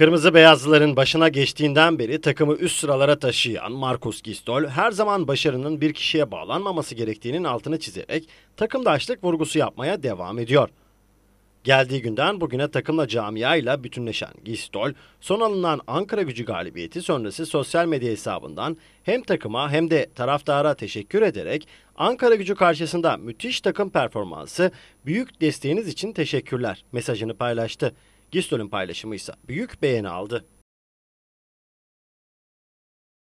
Kırmızı beyazlıların başına geçtiğinden beri takımı üst sıralara taşıyan Markus Gistol her zaman başarının bir kişiye bağlanmaması gerektiğinin altını çizerek takımdaşlık vurgusu yapmaya devam ediyor. Geldiği günden bugüne takımla camiayla bütünleşen Gistol, son alınan Ankara gücü galibiyeti sonrası sosyal medya hesabından hem takıma hem de taraftara teşekkür ederek Ankara gücü karşısında müthiş takım performansı, büyük desteğiniz için teşekkürler mesajını paylaştı. Gistol'ün paylaşımı ise büyük beğeni aldı.